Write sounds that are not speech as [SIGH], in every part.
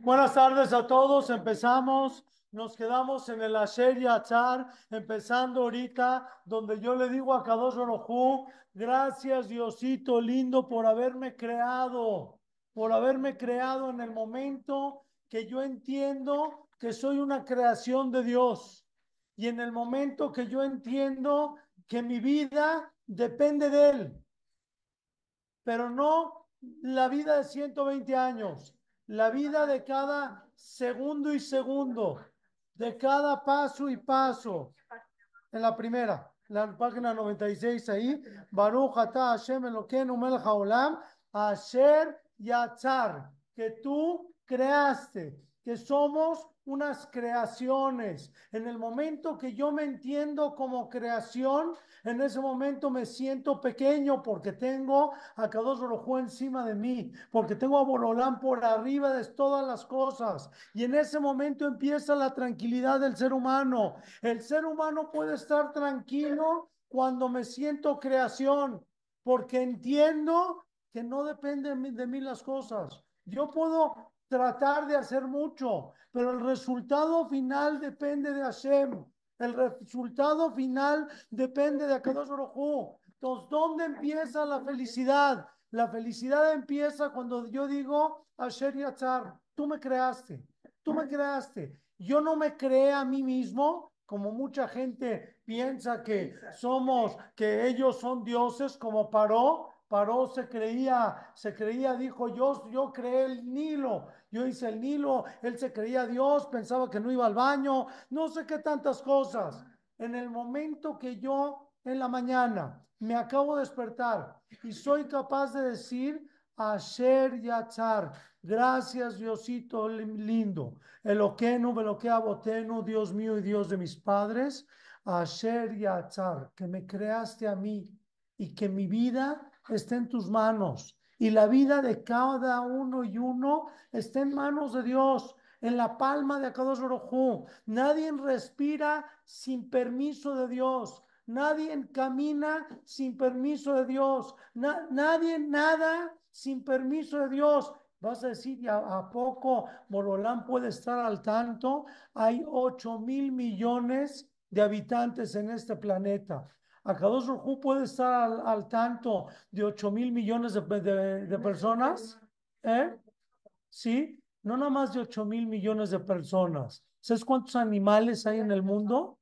Buenas tardes a todos. Empezamos. Nos quedamos en el Asher y empezando ahorita, donde yo le digo a Kadosh Orojú, gracias Diosito lindo por haberme creado, por haberme creado en el momento que yo entiendo que soy una creación de Dios. Y en el momento que yo entiendo que mi vida depende de Él, pero no la vida de 120 años, la vida de cada segundo y segundo, de cada paso y paso. En la primera, la página 96 ahí, Baruch Ata Hashem el Asher Yatzar, que tú creaste que somos unas creaciones. En el momento que yo me entiendo como creación, en ese momento me siento pequeño porque tengo a Kadosh Rojo encima de mí, porque tengo a Borolán por arriba de todas las cosas. Y en ese momento empieza la tranquilidad del ser humano. El ser humano puede estar tranquilo cuando me siento creación, porque entiendo que no dependen de mí las cosas. Yo puedo tratar de hacer mucho, pero el resultado final depende de Hashem. El resultado final depende de Akadosh Orojú. Entonces, ¿dónde empieza la felicidad? La felicidad empieza cuando yo digo, Asher Yatzar, tú me creaste, tú me creaste. Yo no me creé a mí mismo, como mucha gente piensa que somos, que ellos son dioses, como Paró, Paró se creía, se creía, dijo, yo, yo creé el Nilo, yo hice el Nilo, él se creía Dios, pensaba que no iba al baño, no sé qué tantas cosas. En el momento que yo en la mañana me acabo de despertar y soy capaz de decir, y achar gracias Diosito lindo, el el boteno Dios mío y Dios de mis padres, y achar que me creaste a mí y que mi vida esté en tus manos y la vida de cada uno y uno está en manos de Dios, en la palma de cada Baruj Nadie respira sin permiso de Dios. Nadie camina sin permiso de Dios. nadie nada sin permiso de Dios. Vas a decir, ¿a, a poco Morolán puede estar al tanto? Hay 8 mil millones de habitantes en este planeta. ¿Akados Hu puede estar al, tanto de 8 mil millones de, personas? ¿Eh? ¿Sí? No nada más de 8 mil millones de personas. ¿Sabes cuántos animales hay en el mundo?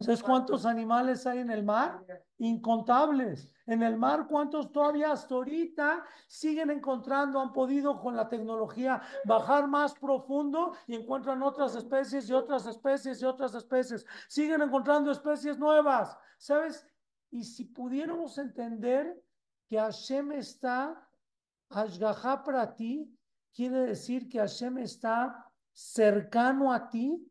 ¿Sabes cuántos animales hay en el mar? Incontables. En el mar, ¿cuántos todavía hasta ahorita siguen encontrando? Han podido con la tecnología bajar más profundo y encuentran otras especies y otras especies y otras especies. Siguen encontrando especies nuevas. ¿Sabes? Y si pudiéramos entender que Hashem está, Ashgaha para ti, quiere decir que Hashem está cercano a ti,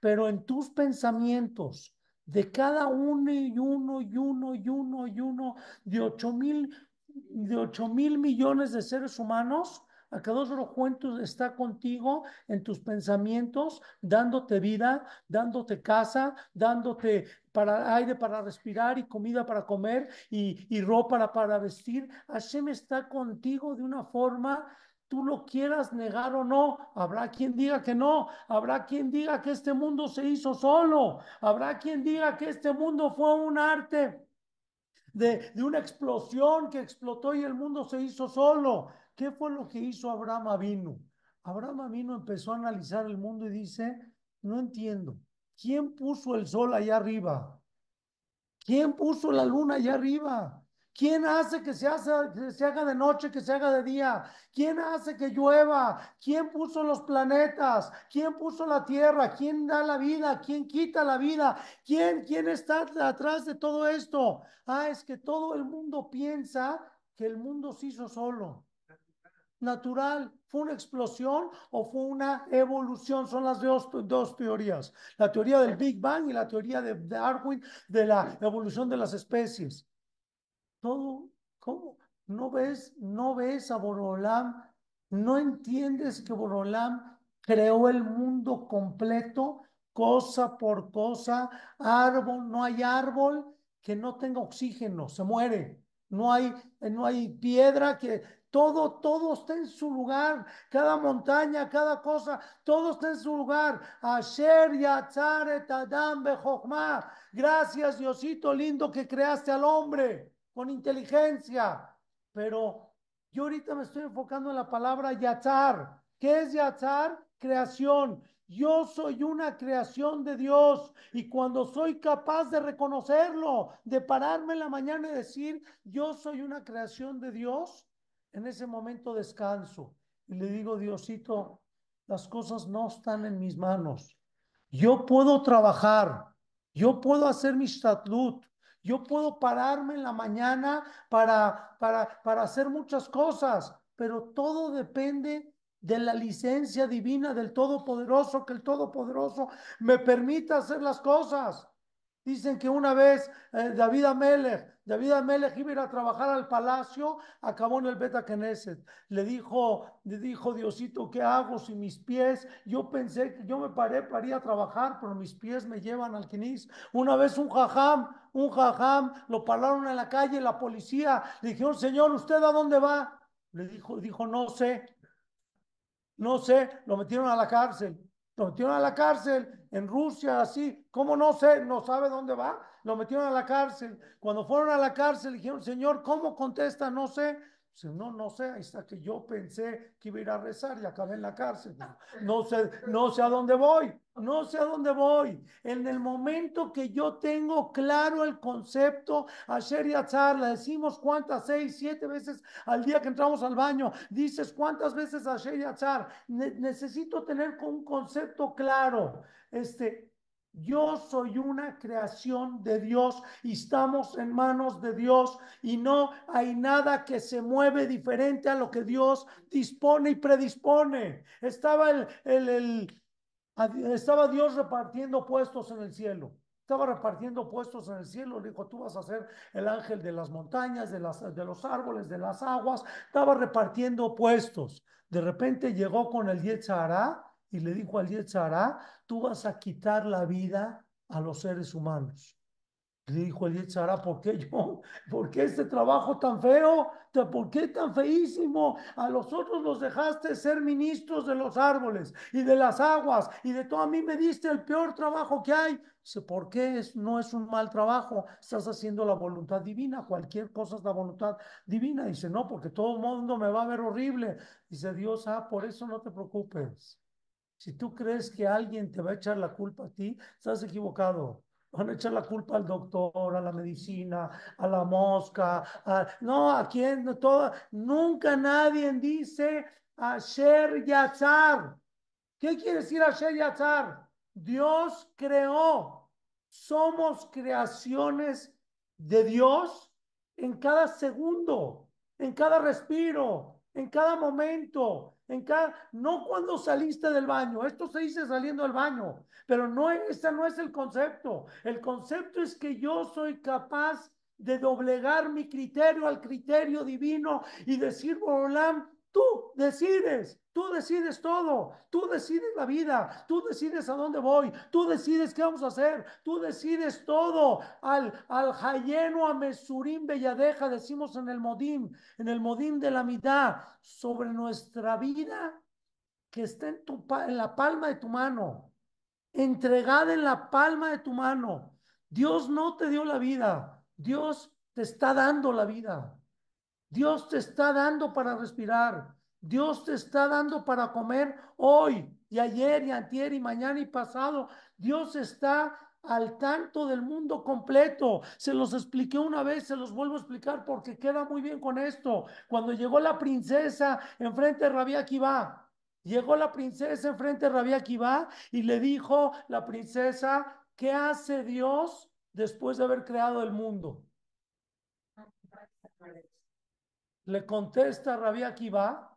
pero en tus pensamientos, de cada uno y uno y uno y uno y uno, de ocho mil, de ocho mil millones de seres humanos, cada los cuentos está contigo en tus pensamientos, dándote vida, dándote casa, dándote para aire para respirar y comida para comer y, ropa para vestir. Hashem está contigo de una forma tú lo quieras negar o no, habrá quien diga que no, habrá quien diga que este mundo se hizo solo, habrá quien diga que este mundo fue un arte de, de una explosión que explotó y el mundo se hizo solo, ¿Qué fue lo que hizo Abraham Avino? Abraham Avino empezó a analizar el mundo y dice, no entiendo, ¿quién puso el sol allá arriba? ¿Quién puso la luna allá arriba? ¿Quién hace que se, haga de noche, que se haga de día? ¿Quién hace que llueva? ¿Quién puso los planetas? ¿Quién puso la tierra? ¿Quién da la vida? ¿Quién quita la vida? ¿Quién, quién está detrás de todo esto? Ah, es que todo el mundo piensa que el mundo se hizo solo natural? ¿Fue una explosión o fue una evolución? Son las dos, dos teorías, la teoría del Big Bang y la teoría de Darwin de la evolución de las especies. Todo, ¿cómo? ¿No ves, no ves a Borolam? ¿No entiendes que Borolam creó el mundo completo, cosa por cosa, árbol, no hay árbol que no tenga oxígeno, se muere. No hay, no hay piedra que, todo, todo está en su lugar. Cada montaña, cada cosa, todo está en su lugar. Asher Adam Gracias, Diosito lindo, que creaste al hombre con inteligencia. Pero yo ahorita me estoy enfocando en la palabra Yatzar. ¿Qué es Yatzar? Creación. Yo soy una creación de Dios y cuando soy capaz de reconocerlo, de pararme en la mañana y decir, yo soy una creación de Dios, en ese momento descanso y le digo, Diosito, las cosas no están en mis manos. Yo puedo trabajar, yo puedo hacer mi statut, yo puedo pararme en la mañana para, para, para hacer muchas cosas, pero todo depende de la licencia divina del Todopoderoso, que el Todopoderoso me permita hacer las cosas. Dicen que una vez eh, David Amelech, David Amelech iba a, ir a trabajar al palacio, acabó en el Beta Knesset. Le dijo, le dijo Diosito, ¿qué hago si mis pies? Yo pensé que yo me paré para ir a trabajar, pero mis pies me llevan al Kinis. Una vez un jajam, un jajam, lo pararon en la calle, la policía, le dijeron, señor, ¿usted a dónde va? Le dijo, dijo, no sé, no sé, lo metieron a la cárcel. Lo metieron a la cárcel en Rusia, así, ¿cómo no sé? No sabe dónde va. Lo metieron a la cárcel. Cuando fueron a la cárcel, dijeron, Señor, ¿cómo contesta? No sé no, no sé, ahí está que yo pensé que iba a ir a rezar y acabé en la cárcel. No sé, no sé a dónde voy, no sé a dónde voy. En el momento que yo tengo claro el concepto, ayer y azar, le decimos cuántas, seis, siete veces al día que entramos al baño, dices cuántas veces ayer y azar. necesito tener un concepto claro. Este, yo soy una creación de Dios y estamos en manos de Dios y no hay nada que se mueve diferente a lo que Dios dispone y predispone. Estaba, el, el, estaba Dios repartiendo puestos en el cielo. Estaba repartiendo puestos en el cielo. Le dijo, tú vas a ser el ángel de las montañas, de, las, de los árboles, de las aguas. Estaba repartiendo puestos. De repente llegó con el Yetzará y le dijo al Yetzará, tú vas a quitar la vida a los seres humanos. Le dijo el Yetzará, ¿por qué yo? [LAUGHS] ¿Por qué este trabajo tan feo? ¿Por qué tan feísimo? A los otros los dejaste ser ministros de los árboles y de las aguas y de todo. A mí me diste el peor trabajo que hay. Dice, ¿por qué es, no es un mal trabajo? Estás haciendo la voluntad divina. Cualquier cosa es la voluntad divina. Dice, no, porque todo el mundo me va a ver horrible. Dice Dios, ah, por eso no te preocupes. Si tú crees que alguien te va a echar la culpa a ti, estás equivocado. Van a echar la culpa al doctor, a la medicina, a la mosca, a, no, a quien, no, toda, nunca nadie dice Asher Yazar, ¿Qué quiere decir Asher Yazar? Dios creó. Somos creaciones de Dios en cada segundo, en cada respiro, en cada momento, en no cuando saliste del baño, esto se dice saliendo del baño, pero no, ese no es el concepto. El concepto es que yo soy capaz de doblegar mi criterio al criterio divino y decir, volám. Tú decides, tú decides todo, tú decides la vida, tú decides a dónde voy, tú decides qué vamos a hacer, tú decides todo. Al, al Hayeno a mesurín Belladeja, decimos en el modín, en el modín de la mitad, sobre nuestra vida que está en, tu, en la palma de tu mano, entregada en la palma de tu mano. Dios no te dio la vida, Dios te está dando la vida. Dios te está dando para respirar. Dios te está dando para comer hoy y ayer y antier y mañana y pasado. Dios está al tanto del mundo completo. Se los expliqué una vez, se los vuelvo a explicar porque queda muy bien con esto. Cuando llegó la princesa enfrente de Rabia Kiva, llegó la princesa enfrente de Rabia Kiva y le dijo la princesa, ¿qué hace Dios después de haber creado el mundo? le contesta Rabia Akiva,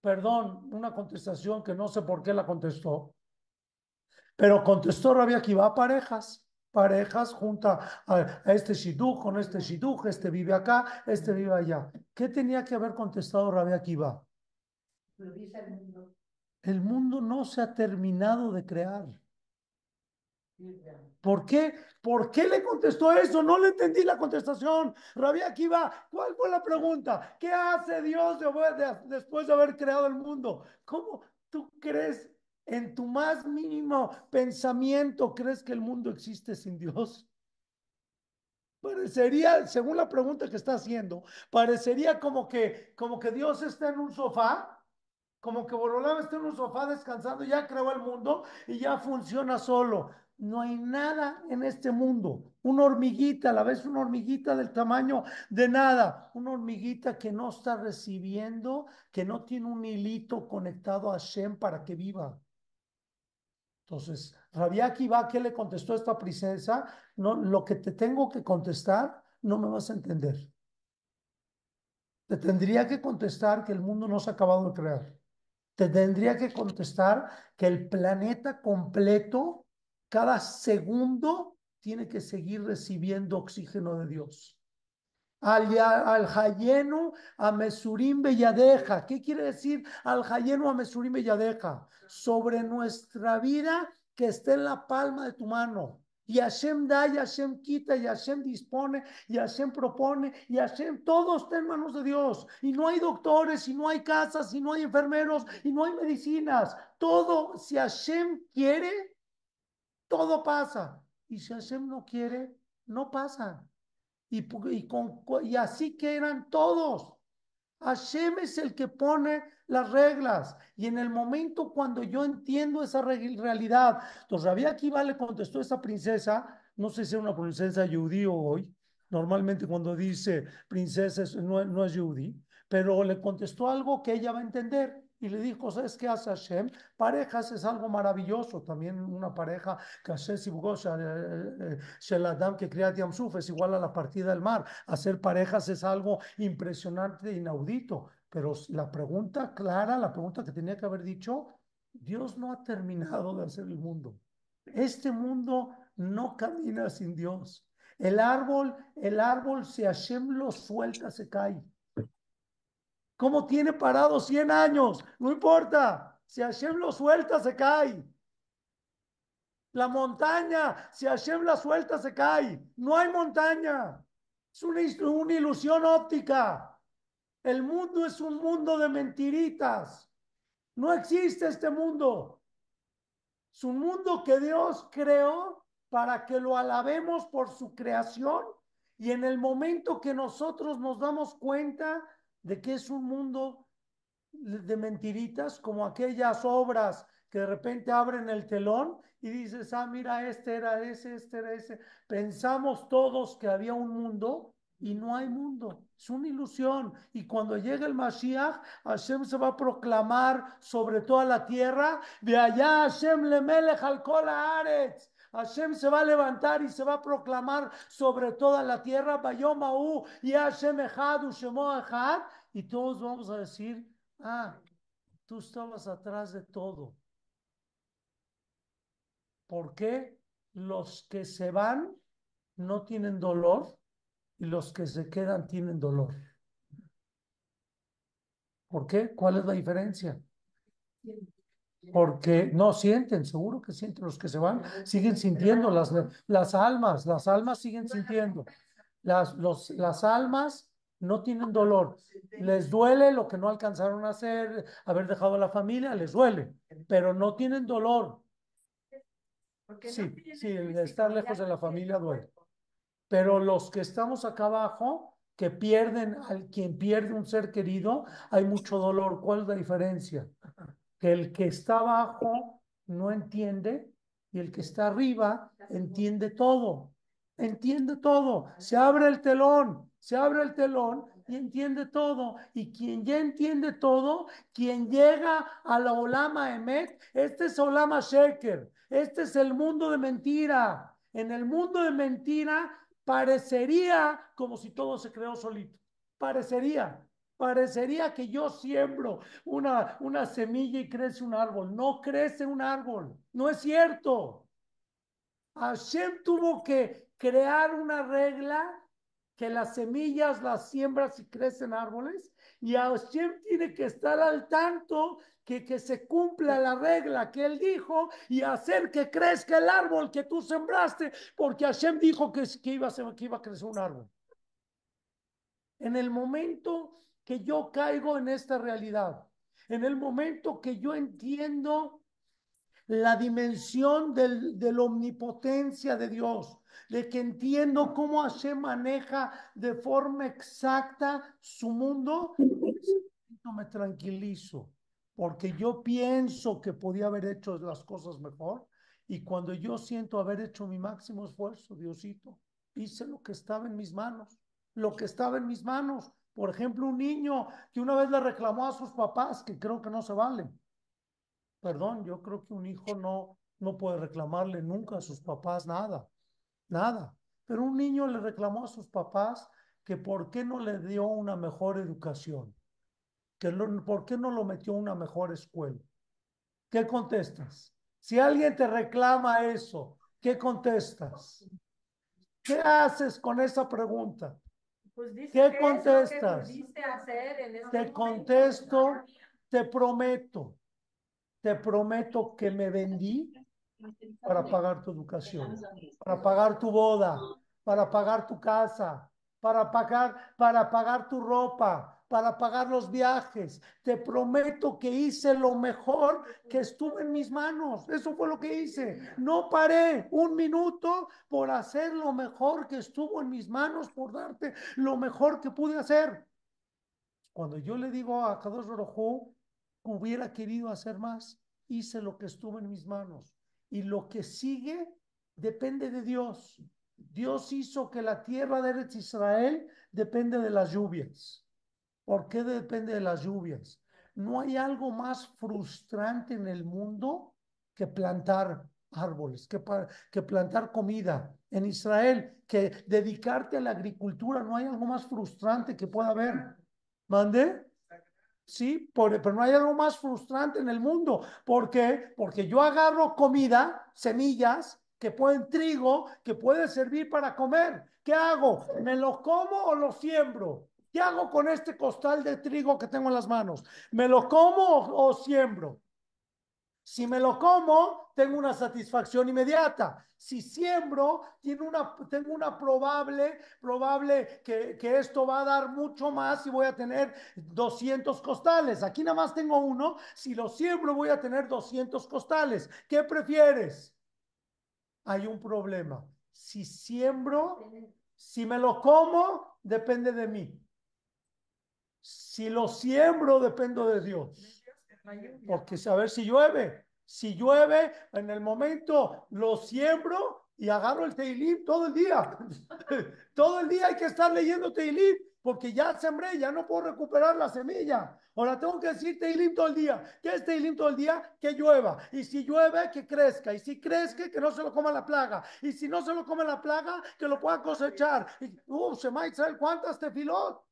perdón, una contestación que no sé por qué la contestó, pero contestó Rabí a parejas, parejas junta a, este shidujo, con este shidujo, este vive acá, este vive allá. ¿Qué tenía que haber contestado Rabí mundo. El mundo no se ha terminado de crear. ¿Por qué? ¿Por qué le contestó eso? No le entendí la contestación. aquí va. ¿cuál fue la pregunta? ¿Qué hace Dios después de haber creado el mundo? ¿Cómo tú crees en tu más mínimo pensamiento, crees que el mundo existe sin Dios? Parecería, según la pregunta que está haciendo, parecería como que, como que Dios está en un sofá como que Borolaba está en un sofá descansando, ya creó el mundo y ya funciona solo. No hay nada en este mundo. Una hormiguita, a la vez una hormiguita del tamaño de nada. Una hormiguita que no está recibiendo, que no tiene un hilito conectado a Shem para que viva. Entonces, Rabiaki va, ¿qué le contestó a esta princesa? No, lo que te tengo que contestar, no me vas a entender. Te tendría que contestar que el mundo no se ha acabado de crear. Te tendría que contestar que el planeta completo cada segundo tiene que seguir recibiendo oxígeno de Dios. Al, al a Mesurim Belladeja. ¿Qué quiere decir al hayeno a Mesurim Belladeja? Sobre nuestra vida que esté en la palma de tu mano. Y Hashem da, y Hashem quita, y Hashem dispone, y Hashem propone, y Hashem, todo está en manos de Dios. Y no hay doctores, y no hay casas, y no hay enfermeros, y no hay medicinas. Todo, si Hashem quiere, todo pasa. Y si Hashem no quiere, no pasa. Y, así que eran todos. Hashem es el que pone las reglas. Y en el momento cuando yo entiendo esa realidad, todavía aquí Akiva le contestó a esa princesa, no sé si era una princesa yudí hoy, normalmente cuando dice princesa no, es yudí, pero le contestó algo que ella va a entender y le dijo, ¿sabes qué hace Hashem? Parejas es algo maravilloso, también una pareja que Hashem Sheladam eh, eh, que crea Yamsuf es igual a la partida del mar. Hacer parejas es algo impresionante, e inaudito, pero la pregunta clara, la pregunta que tenía que haber dicho, Dios no ha terminado de hacer el mundo. Este mundo no camina sin Dios. El árbol, el árbol, si Hashem lo suelta, se cae. ¿Cómo tiene parado 100 años? No importa. Si Hashem lo suelta, se cae. La montaña, si Hashem la suelta, se cae. No hay montaña. Es una, una ilusión óptica. El mundo es un mundo de mentiritas. No existe este mundo. Es un mundo que Dios creó para que lo alabemos por su creación y en el momento que nosotros nos damos cuenta de que es un mundo de mentiritas, como aquellas obras que de repente abren el telón y dices, ah, mira, este era ese, este era ese. Pensamos todos que había un mundo y no hay mundo. Es una ilusión. Y cuando llegue el Mashiach, Hashem se va a proclamar sobre toda la tierra. De allá Hashem le melech al haaretz. Hashem se va a levantar y se va a proclamar sobre toda la tierra. Y todos vamos a decir, ah, tú estabas atrás de todo. ¿Por qué? Los que se van no tienen dolor y los que se quedan tienen dolor. ¿Por qué? ¿Cuál es la diferencia? porque no sienten, seguro que sienten los que se van, siguen sintiendo las, las almas, las almas siguen sintiendo. Las, los, las almas no tienen dolor, les duele lo que no alcanzaron a hacer, haber dejado a la familia, les duele, pero no tienen dolor. Sí, sí, estar lejos de la familia duele. Pero los que estamos acá abajo, que pierden, al quien pierde un ser querido, hay mucho dolor. ¿Cuál es la diferencia? que el que está abajo no entiende y el que está arriba entiende todo. Entiende todo. Se abre el telón, se abre el telón y entiende todo. Y quien ya entiende todo, quien llega a la Olama Emet, este es Olama Sheker, este es el mundo de mentira. En el mundo de mentira parecería como si todo se creó solito. Parecería. Parecería que yo siembro una, una semilla y crece un árbol. No crece un árbol. No es cierto. Hashem tuvo que crear una regla que las semillas las siembras y crecen árboles. Y Hashem tiene que estar al tanto que, que se cumpla la regla que él dijo y hacer que crezca el árbol que tú sembraste, porque Hashem dijo que, que, iba, que iba a crecer un árbol. En el momento que yo caigo en esta realidad. En el momento que yo entiendo la dimensión de la omnipotencia de Dios, de que entiendo cómo se maneja de forma exacta su mundo, me tranquilizo, porque yo pienso que podía haber hecho las cosas mejor y cuando yo siento haber hecho mi máximo esfuerzo, Diosito, hice lo que estaba en mis manos, lo que estaba en mis manos, por ejemplo, un niño que una vez le reclamó a sus papás, que creo que no se valen. Perdón, yo creo que un hijo no, no puede reclamarle nunca a sus papás nada, nada. Pero un niño le reclamó a sus papás que por qué no le dio una mejor educación, que por qué no lo metió a una mejor escuela. ¿Qué contestas? Si alguien te reclama eso, ¿qué contestas? ¿Qué haces con esa pregunta? Pues ¿Qué, contestas? Este te contesto, te prometo, te prometo que me vendí para pagar tu educación, para pagar tu boda, para pagar tu casa, para pagar, para pagar tu ropa, para pagar los viajes. Te prometo que hice lo mejor que estuvo en mis manos. Eso fue lo que hice. No paré un minuto por hacer lo mejor que estuvo en mis manos, por darte lo mejor que pude hacer. Cuando yo le digo a Kadosh Rojo, hubiera querido hacer más, hice lo que estuvo en mis manos. Y lo que sigue depende de Dios. Dios hizo que la tierra de Eretz Israel depende de las lluvias. ¿Por qué depende de las lluvias? No hay algo más frustrante en el mundo que plantar árboles, que, plantar comida. En Israel, que dedicarte a la agricultura, no hay algo más frustrante que pueda haber. ¿Mande? Sí, pero no hay algo más frustrante en el mundo. ¿Por qué? Porque yo agarro comida, semillas, que pueden trigo, que puede servir para comer. ¿Qué hago? ¿Me lo como o lo siembro? ¿Qué hago con este costal de trigo que tengo en las manos? ¿Me lo como o, siembro? Si me lo como, tengo una satisfacción inmediata. Si siembro, tengo una, probable, probable que, que, esto va a dar mucho más y voy a tener 200 costales. Aquí nada más tengo uno. Si lo siembro, voy a tener 200 costales. ¿Qué prefieres? Hay un problema. Si siembro, si me lo como, depende de mí. Si lo siembro, dependo de Dios. Porque saber si llueve. Si llueve, en el momento lo siembro y agarro el teilip todo el día. [LAUGHS] todo el día hay que estar leyendo teilip porque ya sembré, ya no puedo recuperar la semilla. Ahora tengo que decir teilip todo el día. ¿Qué es teilip todo el día? Que llueva. Y si llueve, que crezca. Y si crezca, que no se lo coma la plaga. Y si no se lo come la plaga, que lo pueda cosechar. Y, uh, me ¿cuántas tefilot?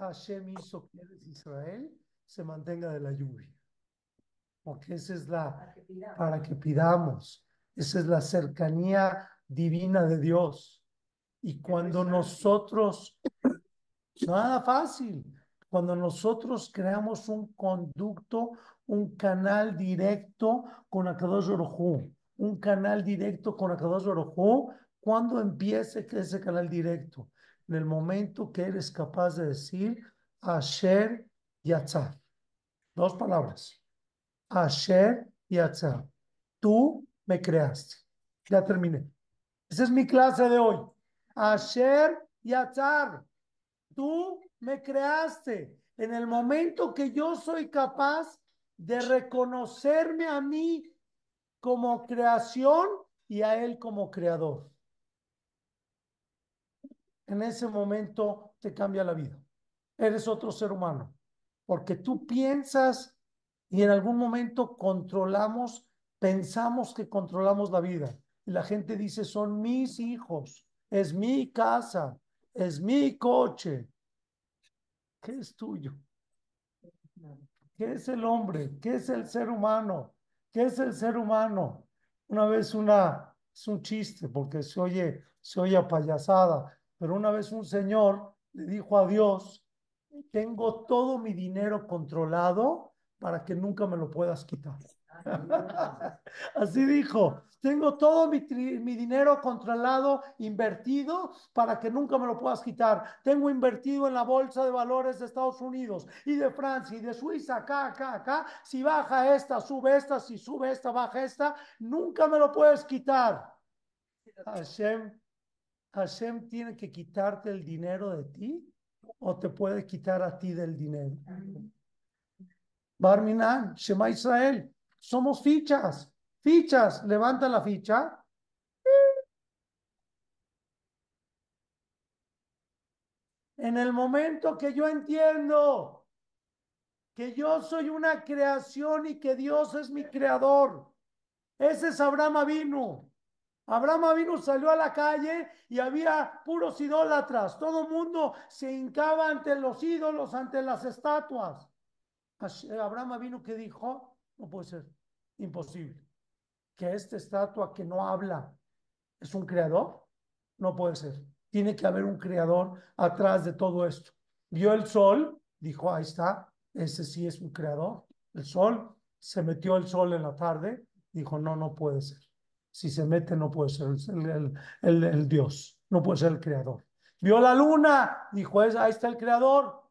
Hashem hizo que Israel se mantenga de la lluvia. Porque esa es la, para que, pidamos, esa es la cercanía divina de Dios. Y cuando nosotros, nada fácil, cuando nosotros creamos un conducto, un canal directo con Akadosh Orojú, un canal directo con Akadosh Orojú, ¿cuándo empiece ese canal directo? en el momento que eres capaz de decir Asher Yatzah. Dos palabras. Asher Yatzah. Tú me creaste. Ya terminé. Esa es mi clase de hoy. Asher Yatzar. Tú me creaste. En el momento que yo soy capaz de reconocerme a mí como creación y a Él como creador en ese momento te cambia la vida. Eres otro ser humano, porque tú piensas y en algún momento controlamos, pensamos que controlamos la vida. Y la gente dice, son mis hijos, es mi casa, es mi coche. ¿Qué es tuyo? ¿Qué es el hombre? ¿Qué es el ser humano? ¿Qué es el ser humano? Una vez una, es un chiste porque se oye, se oye payasada, pero una vez un señor le dijo a Dios, tengo todo mi dinero controlado para que nunca me lo puedas quitar. [LAUGHS] Así dijo, tengo todo mi, dinero controlado, invertido, para que nunca me lo puedas quitar. Tengo invertido en la bolsa de valores de Estados Unidos y de Francia y de Suiza, acá, acá, acá. Si baja esta, sube esta, si sube esta, baja esta, nunca me lo puedes quitar. Hashem Hashem tiene que quitarte el dinero de ti o te puede quitar a ti del dinero. Barminan, Shema Israel, somos fichas, fichas, levanta la ficha. En el momento que yo entiendo que yo soy una creación y que Dios es mi creador, ese es Abraham Avinu. Abraham vino, salió a la calle y había puros idólatras. Todo el mundo se hincaba ante los ídolos, ante las estatuas. Eh, Abraham vino que dijo, no puede ser, imposible. Que esta estatua que no habla es un creador, no puede ser. Tiene que haber un creador atrás de todo esto. Vio el sol, dijo, ahí está, ese sí es un creador. El sol, se metió el sol en la tarde, dijo, no, no puede ser si se mete no puede ser el, Dios, no puede ser el creador. Vio la luna, dijo, ahí está el creador.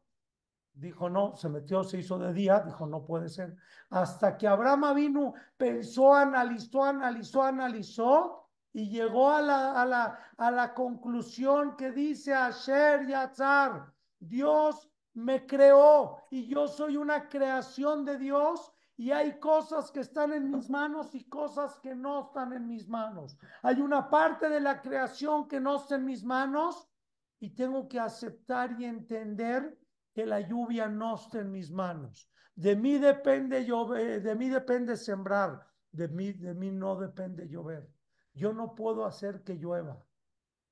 Dijo, no, se metió, se hizo de día, dijo, no puede ser. Hasta que Abraham vino, pensó, analizó, analizó, analizó y llegó a la, a la, conclusión que dice Asher Yatzar, Dios me creó y yo soy una creación de Dios y hay cosas que están en mis manos y cosas que no están en mis manos. Hay una parte de la creación que no está en mis manos y tengo que aceptar y entender que la lluvia no está en mis manos. De mí depende llover, de mí depende sembrar, de mí, de mí no depende llover. Yo no puedo hacer que llueva.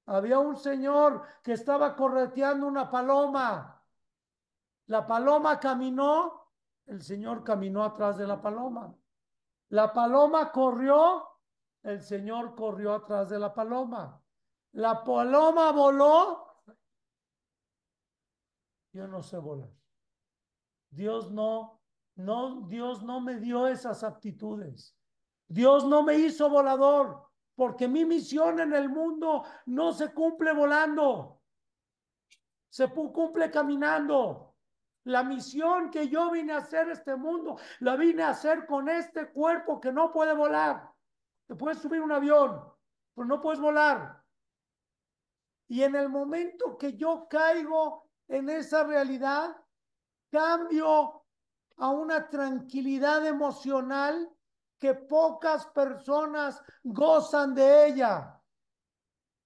Había un señor que estaba correteando una paloma. La paloma caminó el Señor caminó atrás de la paloma. La paloma corrió, el Señor corrió atrás de la paloma. La paloma voló. Yo no sé volar. Dios no, no, Dios no me dio esas aptitudes. Dios no me hizo volador, porque mi misión en el mundo no se cumple volando. Se cumple caminando. La misión que yo vine a hacer este mundo, la vine a hacer con este cuerpo que no puede volar. Te puedes subir un avión, pero no puedes volar. Y en el momento que yo caigo en esa realidad, cambio a una tranquilidad emocional que pocas personas gozan de ella.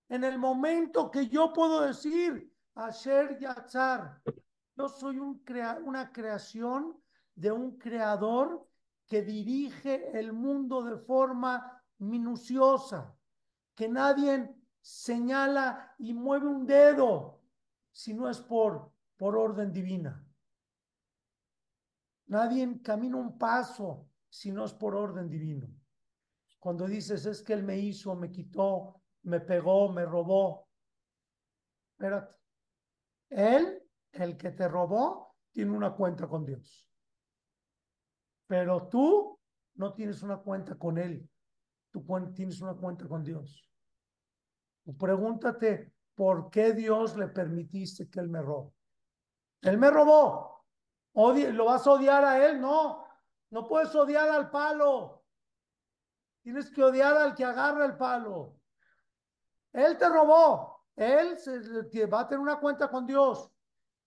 En el momento que yo puedo decir, y Yatzar, yo soy un una creación de un creador que dirige el mundo de forma minuciosa, que nadie señala y mueve un dedo si no es por, por orden divina. Nadie camina un paso si no es por orden divino. Cuando dices, es que Él me hizo, me quitó, me pegó, me robó. Espérate. Él el que te robó tiene una cuenta con Dios. Pero tú no tienes una cuenta con Él. Tú tienes una cuenta con Dios. pregúntate, ¿por qué Dios le permitiste que Él me robó, Él me robó. ¿Lo vas a odiar a Él? No. No puedes odiar al palo. Tienes que odiar al que agarra el palo. Él te robó. Él se, va a tener una cuenta con Dios.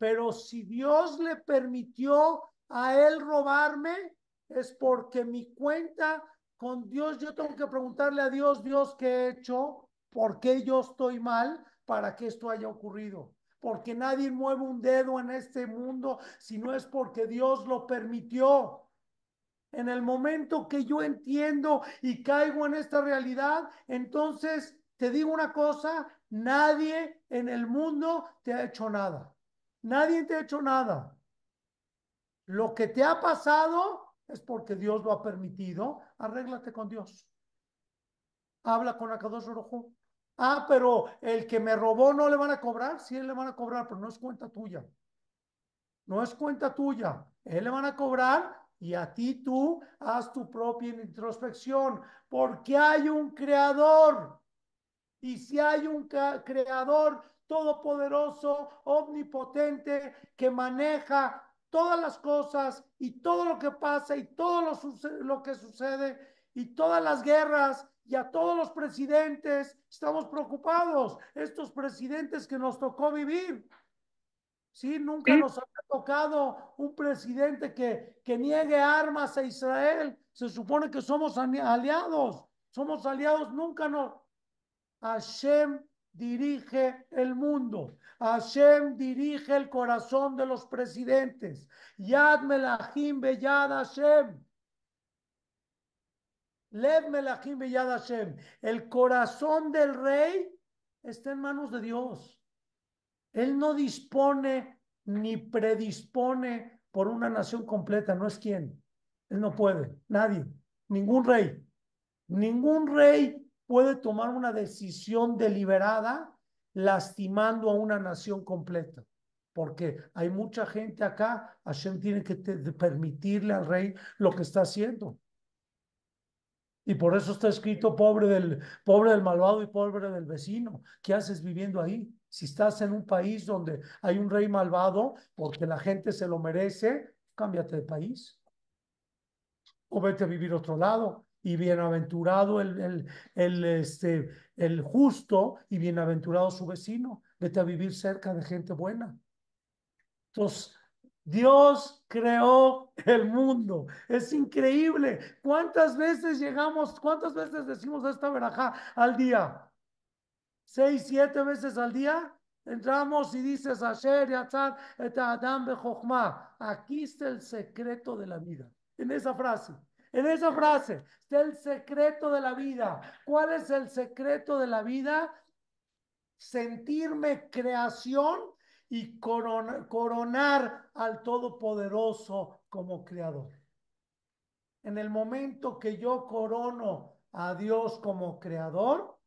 Pero si Dios le permitió a él robarme, es porque mi cuenta con Dios, yo tengo que preguntarle a Dios, Dios, ¿qué he hecho? ¿Por qué yo estoy mal para que esto haya ocurrido? Porque nadie mueve un dedo en este mundo si no es porque Dios lo permitió. En el momento que yo entiendo y caigo en esta realidad, entonces te digo una cosa, nadie en el mundo te ha hecho nada. Nadie te ha hecho nada. Lo que te ha pasado es porque Dios lo ha permitido. Arréglate con Dios. Habla con Akadosh Rojo. Ah, pero el que me robó no le van a cobrar. Sí, le van a cobrar, pero no es cuenta tuya. No es cuenta tuya. Él le van a cobrar y a ti tú haz tu propia introspección. Porque hay un creador. Y si hay un creador, poderoso, omnipotente, que maneja todas las cosas y todo lo que pasa y todo lo, que sucede y todas las guerras y a todos los presidentes. Estamos preocupados, estos presidentes que nos tocó vivir. Sí, nunca nos ha tocado un presidente que, que niegue armas a Israel. Se supone que somos aliados, somos aliados, nunca nos. Hashem dirige el mundo. Hashem dirige el corazón de los presidentes. Yad Melahim Beyad Hashem. Lev Melahim Hashem. El corazón del rey está en manos de Dios. Él no dispone ni predispone por una nación completa, no es quien. Él no puede, nadie, ningún rey. Ningún rey puede tomar una decisión deliberada lastimando a una nación completa. Porque hay mucha gente acá, Hashem tiene que permitirle al rey lo que está haciendo. Y por eso está escrito pobre del, pobre del malvado y pobre del vecino. ¿Qué haces viviendo ahí? Si estás en un país donde hay un rey malvado porque la gente se lo merece, cámbiate de país. O vete a vivir otro lado y bienaventurado el, el, este, el justo y bienaventurado su vecino. Vete a vivir cerca de gente buena. Entonces, Dios creó el mundo. Es increíble. ¿Cuántas veces llegamos, cuántas veces decimos esta verajá al día? ¿Seis, siete veces al día? Entramos y dices, Asher, Aquí está el secreto de la vida. En esa frase. En esa frase está el secreto de la vida. ¿Cuál es el secreto de la vida? Sentirme creación y coronar al Todopoderoso como creador. En el momento que yo corono a Dios como creador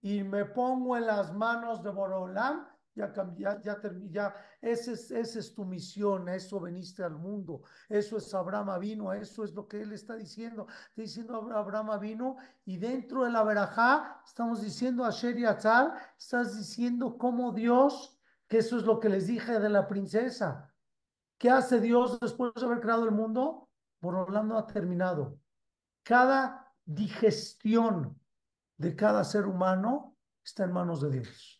y me pongo en las manos de Borolán, ya, ya, ya, ya esa es, es tu misión, eso veniste al mundo, eso es Abraham vino, eso es lo que él está diciendo. Está diciendo Abraham vino y dentro de la verajá estamos diciendo a y Atal, estás diciendo como Dios, que eso es lo que les dije de la princesa. ¿Qué hace Dios después de haber creado el mundo? lo no ha terminado. Cada digestión de cada ser humano está en manos de Dios.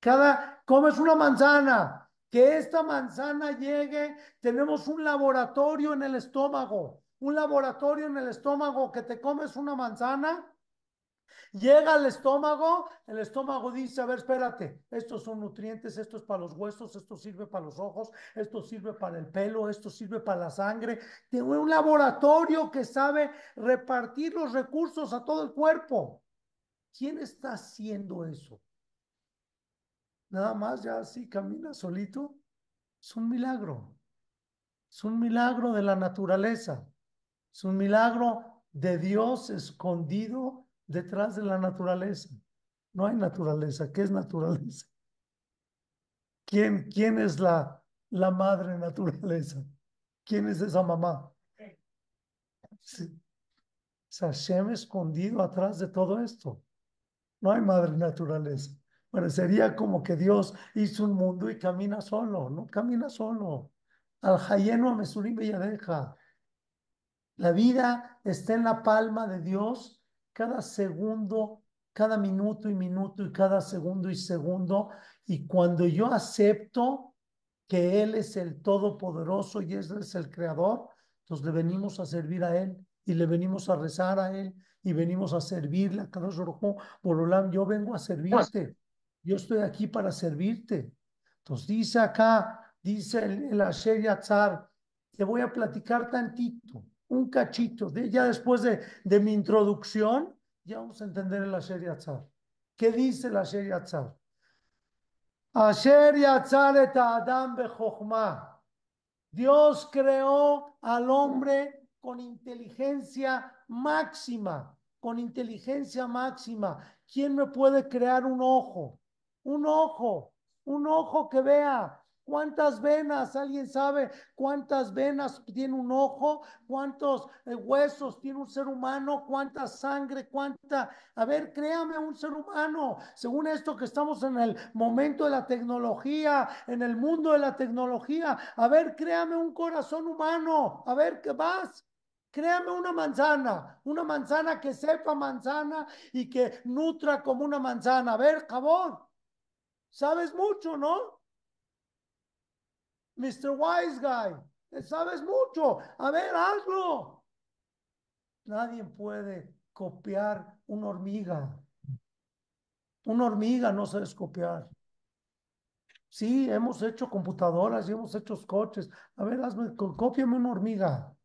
Cada, comes una manzana, que esta manzana llegue, tenemos un laboratorio en el estómago, un laboratorio en el estómago que te comes una manzana, llega al estómago, el estómago dice, a ver, espérate, estos son nutrientes, esto es para los huesos, esto sirve para los ojos, esto sirve para el pelo, esto sirve para la sangre. tengo un laboratorio que sabe repartir los recursos a todo el cuerpo. ¿Quién está haciendo eso? nada más ya así camina solito, es un milagro. Es un milagro de la naturaleza. Es un milagro de Dios escondido detrás de la naturaleza. No hay naturaleza. ¿Qué es naturaleza? ¿Quién, quién es la, la madre naturaleza? ¿Quién es esa mamá? Sashem escondido atrás de todo esto. No hay madre naturaleza. Parecería como que Dios hizo un mundo y camina solo, no camina solo. Al y Amesurim deja La vida está en la palma de Dios cada segundo, cada minuto y minuto y cada segundo y segundo. Y cuando yo acepto que Él es el Todopoderoso y Él es el Creador, entonces le venimos a servir a Él y le venimos a rezar a Él y venimos a servirle a lo yo vengo a servirte yo estoy aquí para servirte. Entonces dice acá, dice el, el Asher te voy a platicar tantito, un cachito, ya después de, mi introducción, ya vamos a entender el Asher Yatzar. ¿Qué dice el Asher Yatzar? Asher Yatzar Adam Dios creó al hombre con inteligencia máxima, con inteligencia máxima. ¿Quién me puede crear un ojo? un ojo, un ojo que vea. ¿Cuántas venas? ¿Alguien sabe cuántas venas tiene un ojo? ¿Cuántos eh, huesos tiene un ser humano? ¿Cuánta sangre? ¿Cuánta? A ver, créame un ser humano. Según esto que estamos en el momento de la tecnología, en el mundo de la tecnología, a ver, créame un corazón humano. A ver, ¿qué vas? Créame una manzana, una manzana que sepa manzana y que nutra como una manzana. A ver, cabrón sabes mucho, ¿no? Mr. Wise Guy, sabes mucho, a ver, hazlo. Nadie puede copiar una hormiga. Una hormiga no sabes copiar. Sí, hemos hecho computadoras y hemos hecho coches. A ver, hazme, cópiame una hormiga.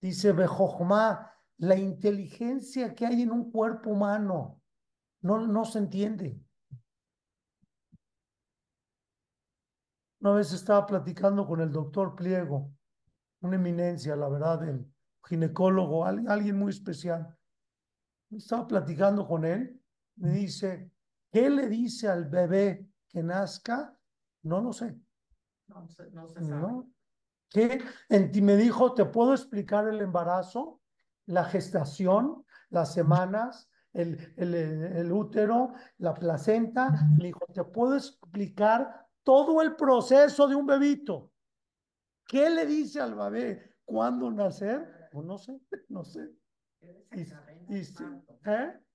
Dice Bejojma, la inteligencia que hay en un cuerpo humano no, no se entiende. Una vez estaba platicando con el doctor Pliego, una eminencia, la verdad, el ginecólogo, alguien muy especial. Estaba platicando con él, me dice, ¿qué le dice al bebé que nazca? No lo sé. No, sé no ¿Qué? En ti me dijo, ¿te puedo explicar el embarazo, la gestación, las semanas, el, el, el útero, la placenta? Me dijo, ¿te puedo explicar todo el proceso de un bebito. ¿Qué le dice al bebé? ¿Cuándo nacer? Pues no sé, no sé.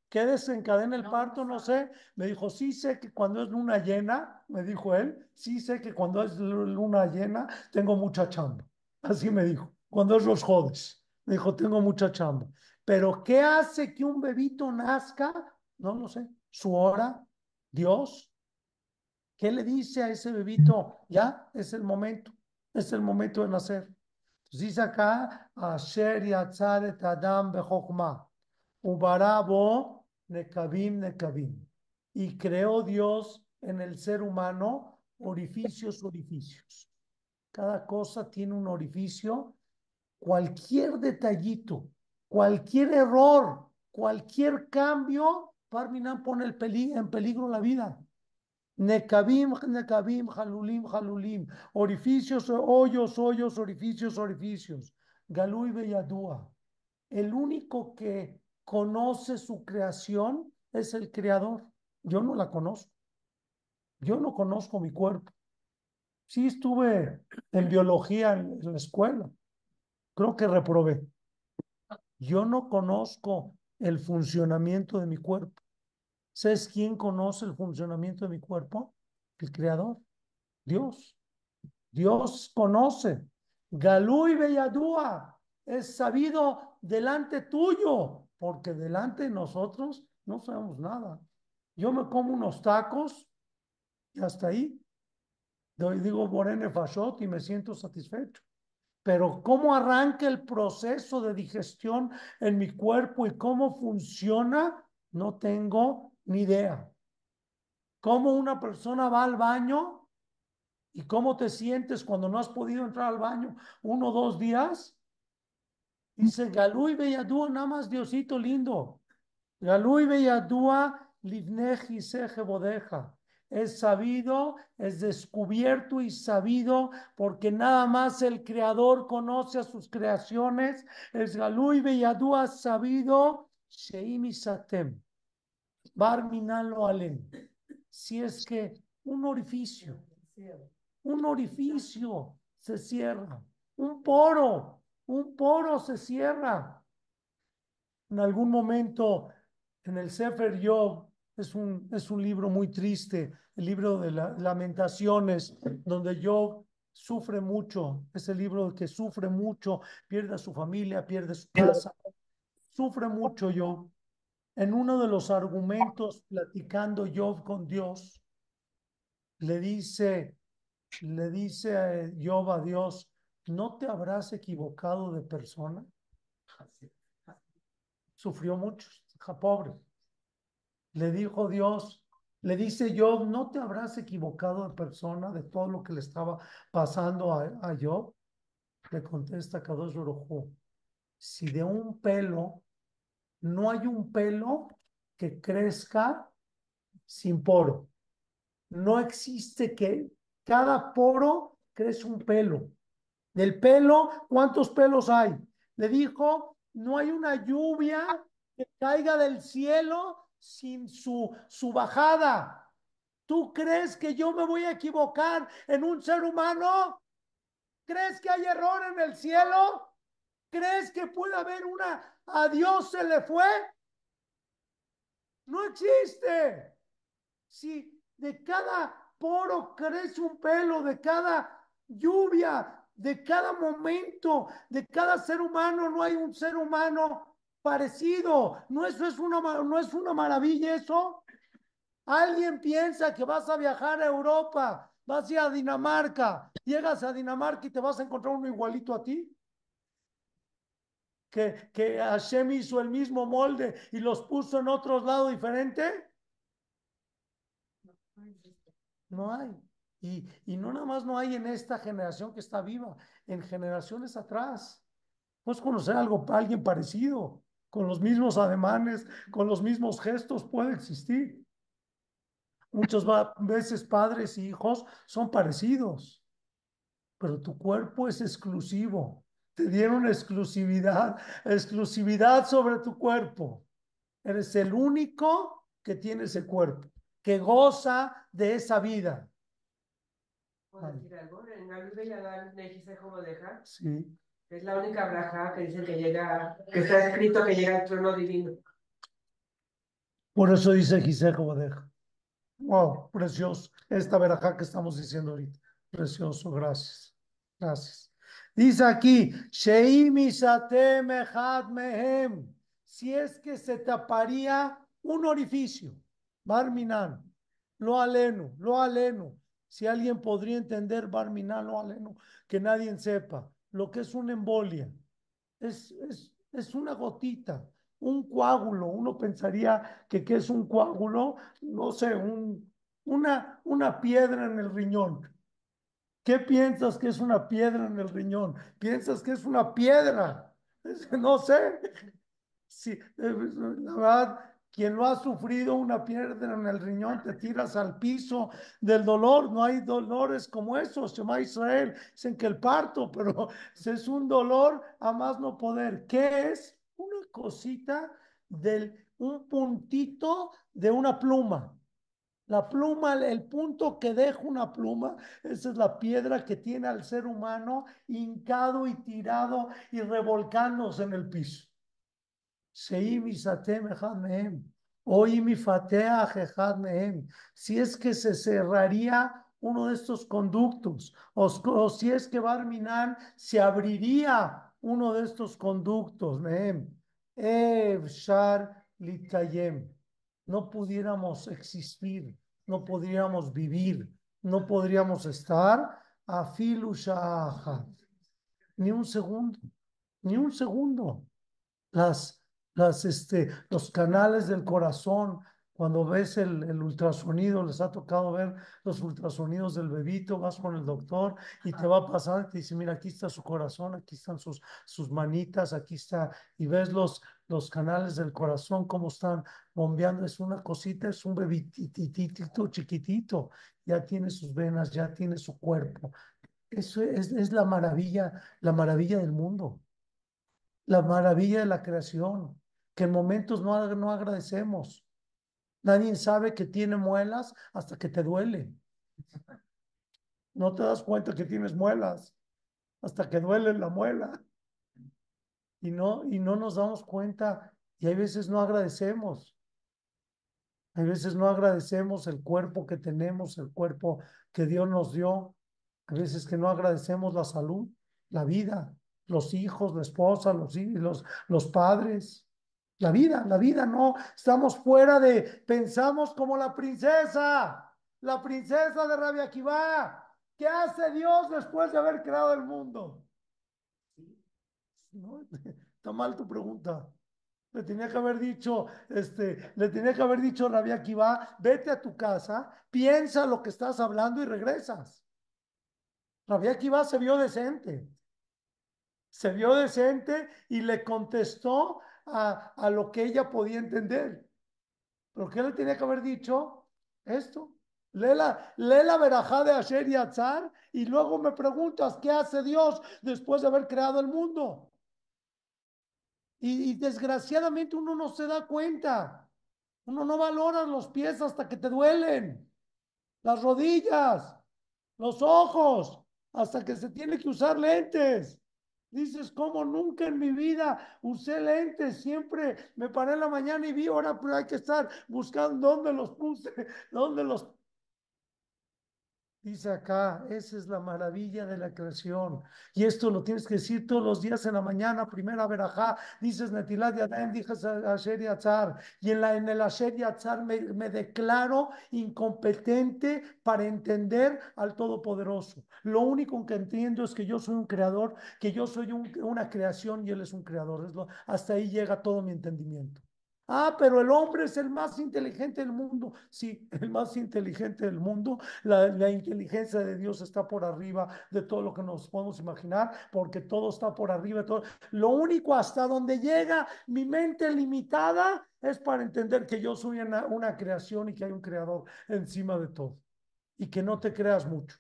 ¿Qué desencadena el parto? ¿eh? No sé. Me dijo, sí sé que cuando es luna llena, me dijo él, sí sé que cuando es luna llena tengo mucha chamba. Así me dijo. Cuando es los jodes, me dijo, tengo mucha chamba. Pero ¿qué hace que un bebito nazca? No lo sé. Su hora, Dios, ¿Qué le dice a ese bebito? Ya es el momento, es el momento de nacer. Entonces dice acá, Asher Adam Ubarabo Nekabim Nekabim. Y creó Dios en el ser humano orificios, orificios. Cada cosa tiene un orificio. Cualquier detallito, cualquier error, cualquier cambio, Parminan pone el en peligro la vida. Necabim, necabim, Halulim, Halulim. Orificios, hoyos, hoyos, orificios, orificios. Galú y Belladúa. El único que conoce su creación es el creador. Yo no la conozco. Yo no conozco mi cuerpo. Sí estuve en biología en la escuela. Creo que reprobé. Yo no conozco el funcionamiento de mi cuerpo. ¿Sabes quién conoce el funcionamiento de mi cuerpo? El Creador, Dios. Dios conoce. Galú y Belladúa es sabido delante tuyo, porque delante de nosotros no sabemos nada. Yo me como unos tacos y hasta ahí. Digo Borene Fashot y me siento satisfecho. Pero cómo arranca el proceso de digestión en mi cuerpo y cómo funciona, no tengo ni idea. ¿Cómo una persona va al baño y cómo te sientes cuando no has podido entrar al baño uno o dos días? Dice Galú y Belladúa, nada más Diosito lindo. Galú y Belladúa, y Seje Bodeja. Es sabido, es descubierto y sabido, porque nada más el Creador conoce a sus creaciones. Es Galú y Belladúa sabido, Sheim y Barminalo Alem. Si es que un orificio, un orificio se cierra, un poro, un poro se cierra. En algún momento en el Sefer Yob, es un, es un libro muy triste, el libro de lamentaciones, donde yo sufre mucho, es el libro que sufre mucho, pierde a su familia, pierde su casa, sufre mucho yo en uno de los argumentos platicando Job con Dios, le dice, le dice eh, Job a Dios, ¿no te habrás equivocado de persona? Sufrió mucho, pobre. Le dijo Dios, le dice Job, ¿no te habrás equivocado de persona de todo lo que le estaba pasando a, Job? Le contesta Kadosh Rojo, si de un pelo no hay un pelo que crezca sin poro. No existe que cada poro crezca un pelo. Del pelo, ¿cuántos pelos hay? Le dijo, no hay una lluvia que caiga del cielo sin su, su bajada. ¿Tú crees que yo me voy a equivocar en un ser humano? ¿Crees que hay error en el cielo? ¿Crees que puede haber una a Dios se le fue. No existe. Si de cada poro crece un pelo, de cada lluvia, de cada momento, de cada ser humano, no hay un ser humano parecido. No eso es una no es una maravilla eso. Alguien piensa que vas a viajar a Europa, vas a ir a Dinamarca, llegas a Dinamarca y te vas a encontrar uno igualito a ti que, que Hashem hizo el mismo molde y los puso en otro lado diferente? No hay. Y, no nada más no hay en esta generación que está viva, en generaciones atrás. Puedes conocer algo, alguien parecido, con los mismos ademanes, con los mismos gestos, puede existir. Muchas veces padres y hijos son parecidos, pero tu cuerpo es exclusivo. Te dieron exclusividad, exclusividad sobre tu cuerpo. Eres el único que tiene ese cuerpo, que goza de esa vida. ¿Puedo decir algo? En la Gisejo ya Sí. Es la única braja que dice que llega, que está escrito que llega al trono divino. Por eso dice Gisejo Bodeja. Wow, precioso. Esta braja que estamos diciendo ahorita. Precioso, gracias. Gracias. Dice aquí, mehem, si es que se taparía un orificio, Barminan, lo aleno, lo aleno. Si alguien podría entender Barminan, lo aleno, que nadie sepa lo que es una embolia. Es, una gotita, un coágulo. Uno pensaría que qué es un coágulo, no sé, una, una piedra en el riñón. ¿Qué piensas que es una piedra en el riñón? ¿Piensas que es una piedra? No sé. Sí, eh, pues, la verdad, quien no ha sufrido una piedra en el riñón, te tiras al piso del dolor. No hay dolores como esos. llama Israel, dicen que el parto, [LAUGHS] pero es un dolor a más no poder. ¿Qué es? Una cosita del un puntito de una pluma. La pluma, el punto que deja una pluma, esa es la piedra que tiene al ser humano hincado y tirado y revolcándose en el piso. Si es que se cerraría uno de estos conductos, o, si es que Barminan se abriría uno de estos conductos, Mehem, Litayem no pudiéramos existir, no podríamos vivir, no podríamos estar a filusha. Ni un segundo, ni un segundo. Las, las, este, los canales del corazón, cuando ves el, ultrasonido, les ha tocado ver los ultrasonidos del bebito, vas con el doctor y te va pasando y te dice, mira, aquí está su corazón, aquí están sus, sus manitas, aquí está, y ves los, los canales del corazón, cómo están bombeando, es una cosita, es un bebititito chiquitito, ya tiene sus venas, ya tiene su cuerpo. Eso es, la maravilla, la maravilla del mundo, la maravilla de la creación, que en momentos no, no agradecemos. Nadie sabe que tiene muelas hasta que te duele. [LAUGHS] No te das cuenta que tienes muelas hasta que duele la muela y no, y no nos damos cuenta y hay veces no agradecemos. Hay veces no agradecemos el cuerpo que tenemos, el cuerpo que Dios nos dio. Hay veces que no agradecemos la salud, la vida, los hijos, la esposa, los, hijos los padres. La vida, la vida, no. Estamos fuera de, pensamos como la princesa, la princesa de Rabia va ¿Qué hace Dios después de haber creado el mundo? [LAUGHS] Está mal tu pregunta. Le tenía que haber dicho, este, le tenía que haber dicho Rabia Akiva, vete a tu casa, piensa lo que estás hablando y regresas. Rabia Akiva se vio decente. Se vio decente y le contestó a, lo que ella podía entender. ¿Pero qué le tenía que haber dicho? Esto. Lee la, lee la verajá de Asher y Azar y luego me preguntas qué hace Dios después de haber creado el mundo y, desgraciadamente uno no se da cuenta. Uno no valora los pies hasta que te duelen, las rodillas, los ojos, hasta que se tiene que usar lentes. Dices, como nunca en mi vida usé lentes, siempre me paré en la mañana y vi, ahora pero hay que estar buscando dónde los puse, [LAUGHS] dónde los Dice acá, esa es la maravilla de la creación. Y esto lo tienes que decir todos los días en la mañana, primera verajá, dices ya Adán, dices Asher Y en, la, en el Asher y me, me declaro incompetente para entender al Todopoderoso. Lo único que entiendo es que yo soy un creador, que yo soy una creación y Él es un creador. hasta ahí llega todo mi entendimiento. Ah, pero el hombre es el más inteligente del mundo. Sí, [LAUGHS] el más inteligente del mundo. La, inteligencia de Dios está por arriba de todo lo que nos podemos imaginar, porque todo está por arriba de todo. Lo único hasta donde llega mi mente limitada es para entender que yo soy una creación y que hay un creador encima de todo. Y que no te creas mucho.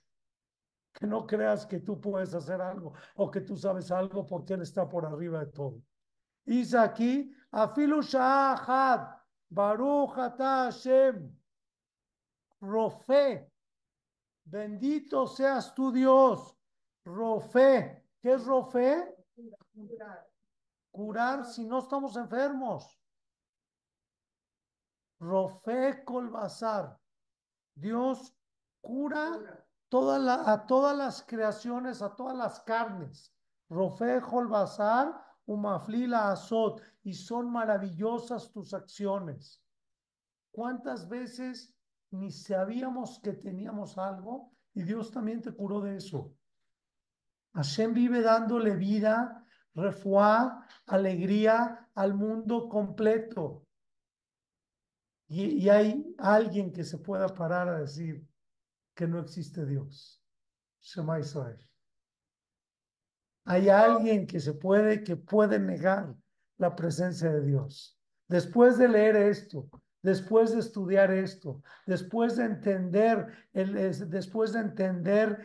Que no creas que tú puedes hacer algo o que tú sabes algo porque Él está por arriba de todo. Dice aquí, Afilu Shahad, Baruch Hashem, Rofe, bendito seas tu Dios, Rofe, ¿qué es Rofe? Curar. si no estamos enfermos. Rofe Colbazar, Dios cura a todas las creaciones, a todas las carnes. Rofe Colbazar Umaflila azot, y son maravillosas tus acciones. ¿Cuántas veces ni sabíamos que teníamos algo y Dios también te curó de eso? Hashem vive dándole vida, refuá, alegría al mundo completo. Y, hay alguien que se pueda parar a decir que no existe Dios. Shema Israel. Hay alguien que se puede, que puede negar la presencia de Dios. Después de leer esto, después de estudiar esto, después de entender, el, después de entender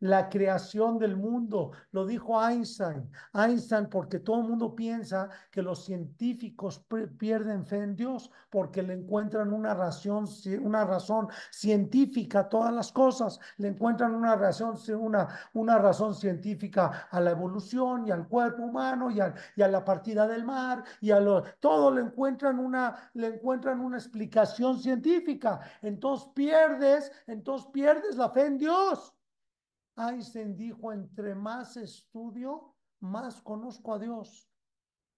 la creación del mundo. Lo dijo Einstein. Einstein porque todo el mundo piensa que los científicos pierden fe en Dios porque le encuentran una razón, una razón científica a todas las cosas. Le encuentran una razón, una, una razón científica a la evolución y al cuerpo humano y a, la partida del mar y a lo, todo le encuentran una, le encuentran una explicación científica. Entonces pierdes, entonces pierdes la fe en Dios. Einstein dijo, entre más estudio, más conozco a Dios,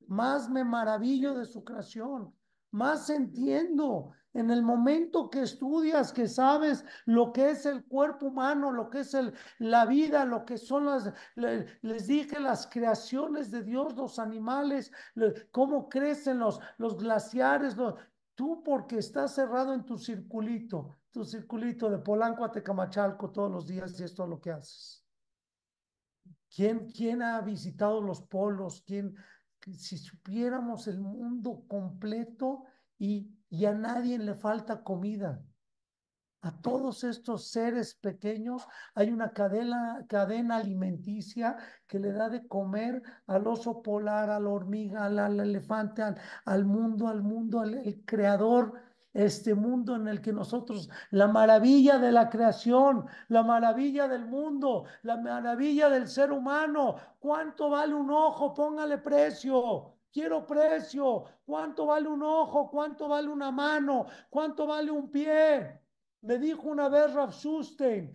más me maravillo de su creación, más entiendo. En el momento que estudias, que sabes lo que es el cuerpo humano, lo que es el, la vida, lo que son las, les dije, las creaciones de Dios, los animales, cómo crecen los, los glaciares, tú porque estás cerrado en tu circulito, tu circulito de Polanco a Tecamachalco todos los días y esto es lo que haces. ¿Quién, quién ha visitado los polos? ¿Quién, si supiéramos el mundo completo y, a nadie le falta comida? a todos estos seres pequeños. Hay una cadena, cadena, alimenticia que le da de comer al oso polar, a la hormiga, al, elefante, al, mundo, al mundo, al creador este mundo en el que nosotros, la maravilla de la creación, la maravilla del mundo, la maravilla del ser humano, ¿cuánto vale un ojo? Póngale precio. Quiero precio. ¿Cuánto vale un ojo? ¿Cuánto vale una mano? ¿Cuánto vale un pie? Me dijo una vez Rav Susten,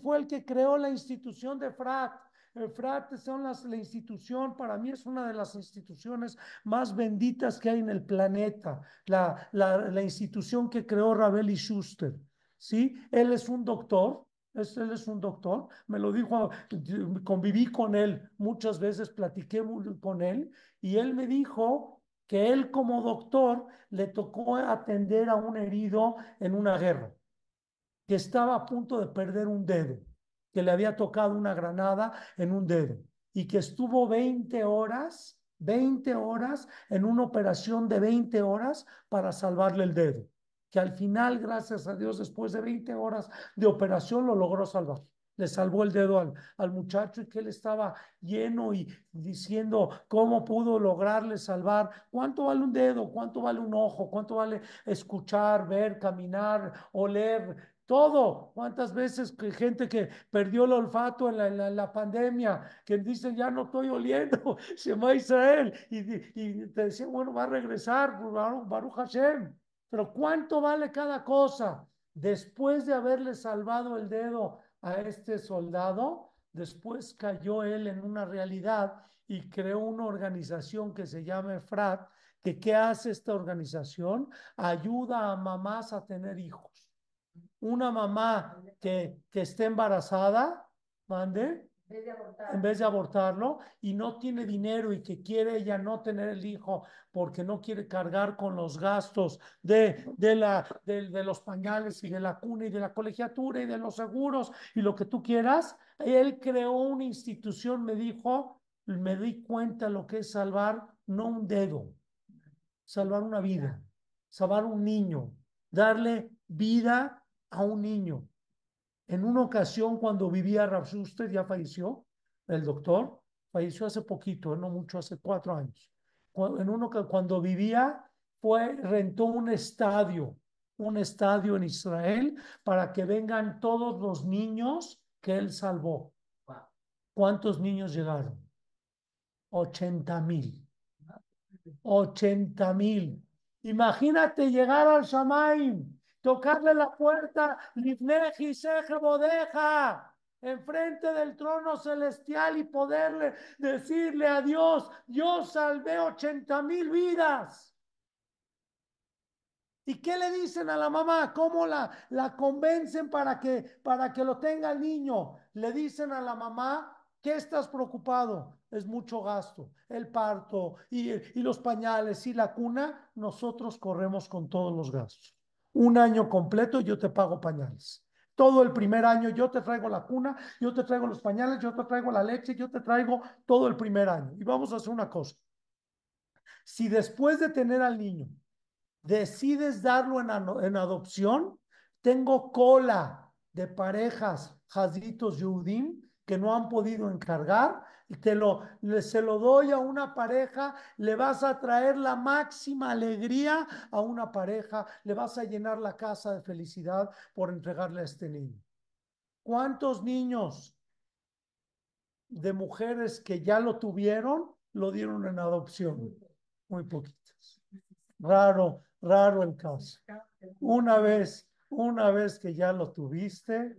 fue el que creó la institución de Frat. El son las, la institución, para mí es una de las instituciones más benditas que hay en el planeta, la, institución que creó Rabel y Schuster. ¿sí? Él es un doctor, él es un doctor, me lo dijo, conviví con él muchas veces, platiqué con él y él me dijo que él como doctor le tocó atender a un herido en una guerra, que estaba a punto de perder un dedo que le había tocado una granada en un dedo y que estuvo 20 horas, 20 horas en una operación de 20 horas para salvarle el dedo, que al final, gracias a Dios, después de 20 horas de operación lo logró salvar. Le salvó el dedo al, muchacho y que él estaba lleno y diciendo cómo pudo lograrle salvar, cuánto vale un dedo, cuánto vale un ojo, cuánto vale escuchar, ver, caminar, oler, todo. ¿Cuántas veces que gente que perdió el olfato en la, la, pandemia, que dicen, ya no estoy oliendo, [LAUGHS] se va a Israel? Y, y te decía bueno, va a regresar, Baruch Hashem. Pero ¿cuánto vale cada cosa? Después de haberle salvado el dedo a este soldado, después cayó él en una realidad y creó una organización que se llama FRAT, que ¿qué hace esta organización? Ayuda a mamás a tener hijos una mamá que, que esté embarazada, mande, en vez, de abortarlo, y no tiene dinero y que quiere ella no tener el hijo porque no quiere cargar con los gastos de, la, de los pañales y de la cuna y de la colegiatura y de los seguros y lo que tú quieras, él creó una institución, me dijo, me di cuenta lo que es salvar no un dedo, salvar una vida, salvar un niño, darle vida a un niño. En una ocasión cuando vivía Rav ya falleció, el doctor, falleció hace poquito, no mucho, hace cuatro años. Cuando, en uno, cuando vivía, fue, rentó un estadio, un estadio en Israel para que vengan todos los niños que él salvó. ¿Cuántos niños llegaron? 80 mil. 80 mil. Imagínate llegar al Shamaim tocarle la puerta, y deja Bodeja, enfrente del trono celestial y poderle decirle a Dios, yo salvé 80 mil vidas. ¿Y qué le dicen a la mamá? ¿Cómo la, la convencen para que, para que lo tenga el niño? Le dicen a la mamá, ¿qué estás preocupado? Es mucho gasto, el parto y los pañales y la cuna. Nosotros corremos con todos los gastos un año completo yo te pago pañales. Todo el primer año yo te traigo la cuna, yo te traigo los pañales, yo te traigo la leche, yo te traigo todo el primer año. Y vamos a hacer una cosa. Si después de tener al niño decides darlo en, adopción, tengo cola de parejas jaditos yudim que no han podido encargar te lo, se lo doy a una pareja, le vas a traer la máxima alegría a una pareja, le vas a llenar la casa de felicidad por entregarle a este niño. ¿Cuántos niños de mujeres que ya lo tuvieron lo dieron en adopción? Muy poquitos. Raro, raro el caso. Una vez, una vez que ya lo tuviste,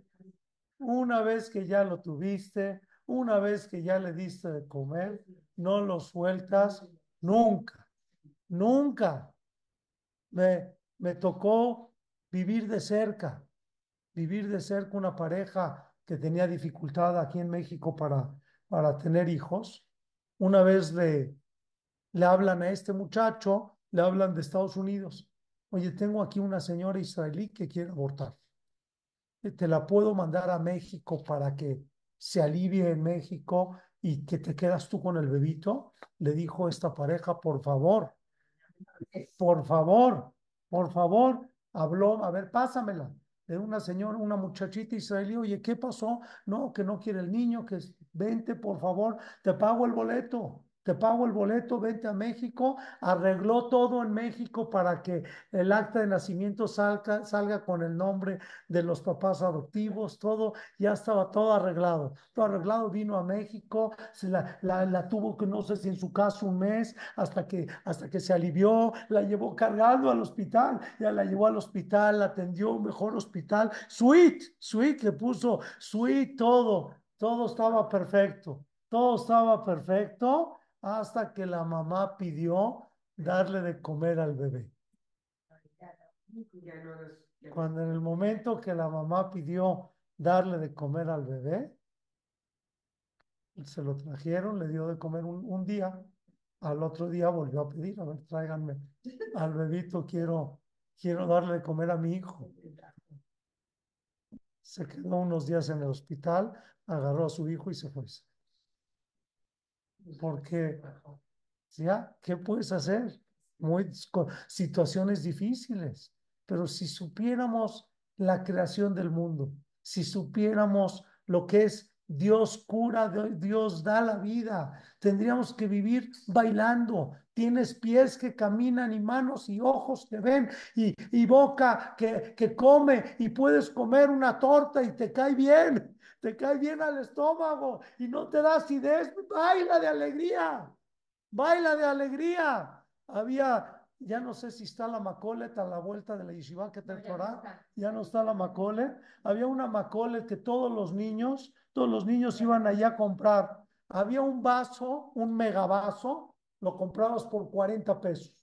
una vez que ya lo tuviste, una vez que ya le diste de comer, no lo sueltas nunca, nunca. Me, me tocó vivir de cerca, vivir de cerca una pareja que tenía dificultad aquí en México para, para tener hijos. Una vez le, le hablan a este muchacho, le hablan de Estados Unidos. Oye, tengo aquí una señora israelí que quiere abortar. Eh, te la puedo mandar a México para que se alivie en México y que te quedas tú con el bebito, le dijo esta pareja, por favor, por favor, por favor, habló, a ver, pásamela, de una señora, una muchachita israelí, oye, ¿qué pasó? No, que no quiere el niño, que vente, por favor, te pago el boleto te pago el boleto, vente a México, arregló todo en México para que el acta de nacimiento salga, salga con el nombre de los papás adoptivos, todo, ya estaba todo arreglado, todo arreglado, vino a México, se la, tuvo que no sé si en su caso un mes, hasta que, hasta que se alivió, la llevó cargando al hospital, ya la llevó al hospital, la atendió un mejor hospital, suite, suite, le puso suite, todo, todo estaba perfecto. Todo estaba perfecto hasta que la mamá pidió darle de comer al bebé. Cuando en el momento que la mamá pidió darle de comer al bebé, se lo trajeron, le dio de comer un, día, al otro día volvió a pedir, a ver, tráiganme al bebito, quiero, quiero darle de comer a mi hijo. Se quedó unos días en el hospital, agarró a su hijo y se fue porque ya, ¿qué puedes hacer? Muy, situaciones difíciles, pero si supiéramos la creación del mundo, si supiéramos lo que es Dios cura, Dios da la vida, tendríamos que vivir bailando. Tienes pies que caminan y manos y ojos que ven y, boca que come y puedes comer una torta y te cae bien te cae bien al estómago y no te da acidez, baila de alegría, baila de alegría. Había, ya no sé si está la macolet a la vuelta de la yeshiva que te no, ya no está la macolet, había una macolet que todos los niños, todos los niños iban allá a comprar. Había un vaso, un megavaso, lo comprabas por 40 pesos.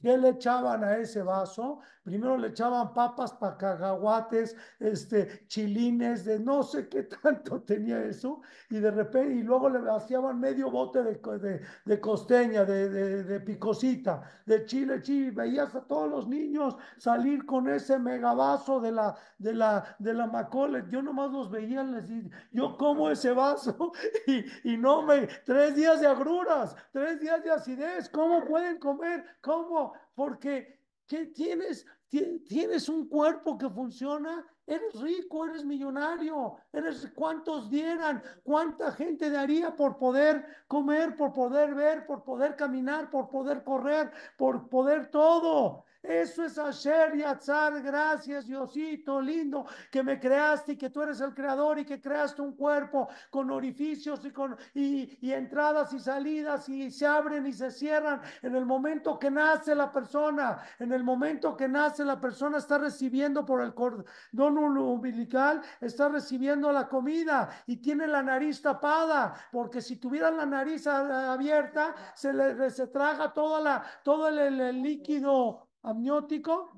¿Qué le echaban a ese vaso? Primero le echaban papas, cacahuates, este, chilines, de no sé qué [LAUGHS] tanto tenía eso, y de repente, y luego le vaciaban medio bote de, de, costeña, de, de, picosita, de chile, chile, veías a todos los niños salir con ese megavaso de la, de la, de la macole. Yo nomás los veía, les decía, yo como ese vaso [LAUGHS] y, y no me, tres días de agruras, tres días de acidez, ¿cómo pueden comer? ¿Cómo? Porque ¿qué tienes, tienes un cuerpo que funciona, eres rico, eres millonario, eres cuántos dieran, cuánta gente daría por poder comer, por poder ver, por poder caminar, por poder correr, por poder todo. Eso es Asher y azar Gracias, Diosito lindo, que me creaste y que tú eres el creador y que creaste un cuerpo con orificios y con y, entradas y salidas y se abren y se cierran. En el momento que nace la persona, en el momento que nace la persona está recibiendo por el cordón umbilical, está recibiendo la comida y tiene la nariz tapada, porque si tuviera la nariz abierta, se le se traga toda la, todo el, el líquido amniótico.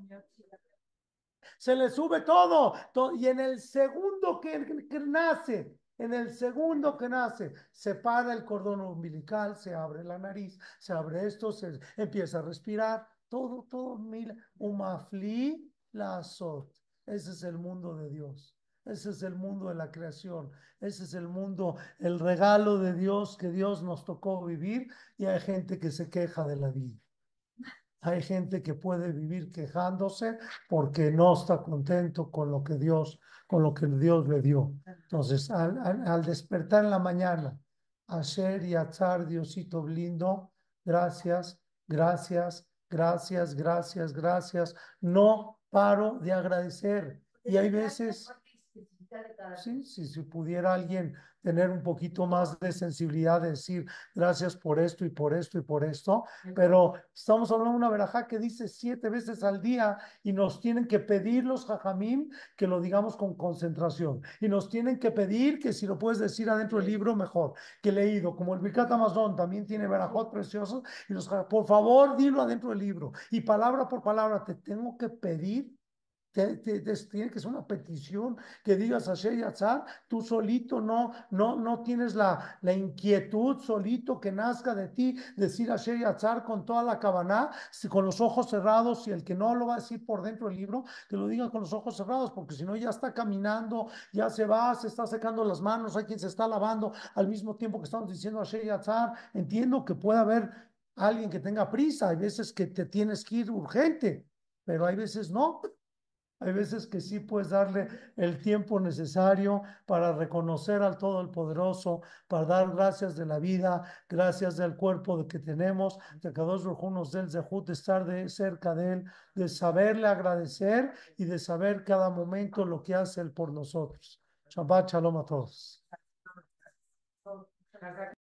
Se le sube todo, Y en el segundo que, nace, en el segundo que nace, se para el cordón umbilical, se abre la nariz, se abre esto, se empieza a respirar. Todo, todo, mil. la Ese es el mundo de Dios. Ese es el mundo de la creación. Ese es el mundo, el regalo de Dios que Dios nos tocó vivir. Y hay gente que se queja de la vida. Hay gente que puede vivir quejándose porque no está contento con lo que Dios, con lo que Dios le dio. Entonces, al, despertar en la mañana, hacer y achar Diosito lindo, gracias, gracias, gracias, gracias, gracias. No paro de agradecer. Y hay veces Sí, si pudiera alguien tener un poquito más de sensibilidad, decir gracias por esto y por esto y por esto, pero estamos hablando de una verajá que dice siete veces al día y nos tienen que pedir los jajamim que lo digamos con concentración y nos tienen que pedir que si lo puedes decir adentro del libro, mejor, que leído, como el Bicata Amazon también tiene verajot preciosos y los por favor dilo adentro del libro y palabra por palabra te tengo que pedir te, tiene que ser una petición que digas a Sheyazar, tú solito no, no, no tienes la, la, inquietud solito que nazca de ti, decir a Sheyazar con toda la cabana, con los ojos cerrados, y el que no lo va a decir por dentro del libro, que lo diga con los ojos cerrados, porque si no ya está caminando, ya se va, se está secando las manos, hay quien se está lavando al mismo tiempo que estamos diciendo a Sheyazar. Entiendo que puede haber alguien que tenga prisa, hay veces que te tienes que ir urgente, pero hay veces no. Hay veces que sí puedes darle el tiempo necesario para reconocer al Todopoderoso, para dar gracias de la vida, gracias del cuerpo que tenemos, de cada dos del Zehut, de estar de, cerca de Él, de saberle agradecer y de saber cada momento lo que hace Él por nosotros. Shabbat Shalom a todos.